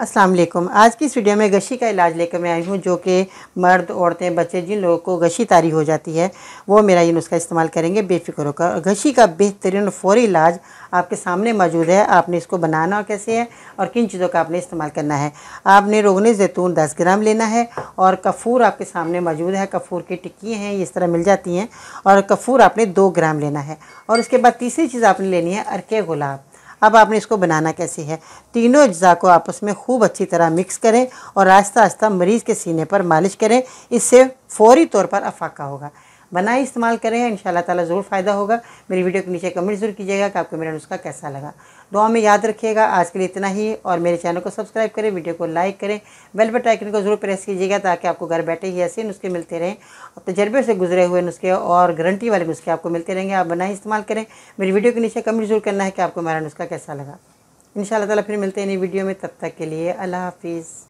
अस्सलाम वालेकुम आज की इस वीडियो में गशी का इलाज लेकर मैं आई हूँ जो कि मर्द औरतें बच्चे जिन लोगों को गशी तारी हो जाती है वो मेरा ये नुस्खा इस्तेमाल करेंगे बेफिक्र होकर गशी का बेहतरीन फौरी इलाज आपके सामने मौजूद है आपने इसको बनाना और कैसे है और किन चीज़ों का आपने इस्तेमाल करना है आपने रोगने जैतून दस ग्राम लेना है और कफूर आपके सामने मौजूद है कफूर की टिक्की हैं इस तरह मिल जाती हैं और कफूर आपने दो ग्राम लेना है और उसके बाद तीसरी चीज़ आपने लेनी है अरके गुलाब अब आपने इसको बनाना कैसे है तीनों अज्जा को आपस में खूब अच्छी तरह मिक्स करें और आस्ता आस्ता मरीज़ के सीने पर मालिश करें इससे फौरी तौर पर अफाका होगा बनाए इस्तेमाल करें इन ताला ज़रूर फ़ायदा होगा मेरी वीडियो के नीचे कमेंट जरूर कीजिएगा कि आपको मेरा नुस्खा कैसा लगा दुआ में याद रखिएगा आज के लिए इतना ही और मेरे चैनल को सब्सक्राइब करें वीडियो को लाइक करें बेल बट आइकन को जरूर प्रेस कीजिएगा ताकि आपको घर बैठे ही ऐसे नुस्खे मिलते रहें और तजर्बे तो से गुजरे हुए नुस्खे और गारंटी वाले नुस्खे आपको मिलते रहेंगे आप बनाए इस्तेमाल करें मेरी वीडियो के नीचे कमेंट जरूर करना है कि आपको मेरा नुस्खा कैसा लगा इन शाला फिर मिलते हैं नई वीडियो में तब तक के लिए अल्लाह हाफिज़